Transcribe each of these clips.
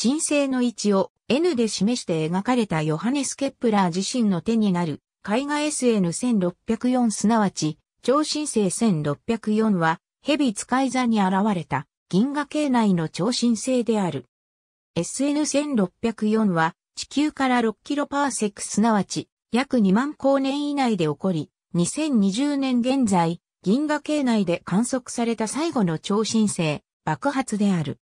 神聖の位置を N で示して描かれたヨハネス・ケップラー自身の手になる絵画 SN1604 すなわち超神聖1604は蛇使い座に現れた銀河系内の超新星である。SN1604 は地球から6キロパーセックすなわち約2万光年以内で起こり、2020年現在銀河系内で観測された最後の超新星爆発である。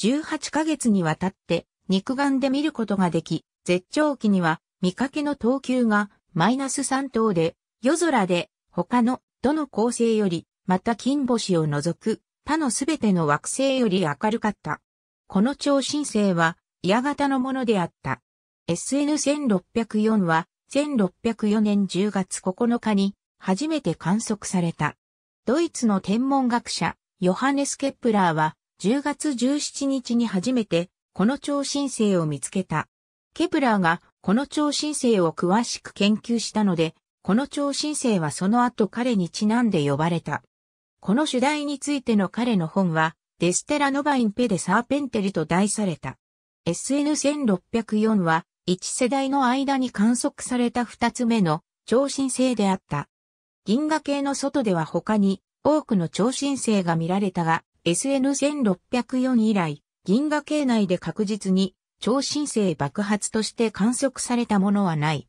18ヶ月にわたって肉眼で見ることができ、絶頂期には見かけの等級がマイナス3等で夜空で他のどの恒星よりまた金星を除く他のすべての惑星より明るかった。この超新星は、矢型のものであった。SN1604 は、1604年10月9日に、初めて観測された。ドイツの天文学者、ヨハネス・ケプラーは、10月17日に初めて、この超新星を見つけた。ケプラーがこの超新星を詳しく研究したので、この超新星はその後彼にちなんで呼ばれた。この主題についての彼の本は、デステラノバインペデサーペンテリと題された。SN1604 は、1世代の間に観測された2つ目の超新星であった。銀河系の外では他に多くの超新星が見られたが、SN1604 以来、銀河系内で確実に超新星爆発として観測されたものはない。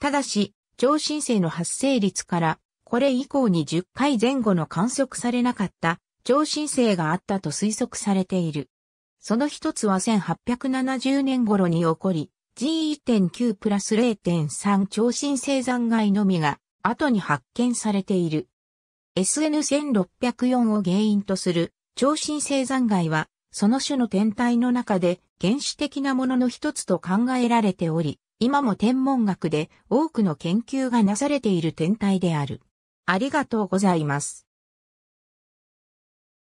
ただし、超新星の発生率から、これ以降に10回前後の観測されなかった超新星があったと推測されている。その一つは1870年頃に起こり、G1.9 プラス0.3超新星残骸のみが後に発見されている。SN1604 を原因とする超新星残骸は、その種の天体の中で原始的なものの一つと考えられており、今も天文学で多くの研究がなされている天体である。ありがとうございます。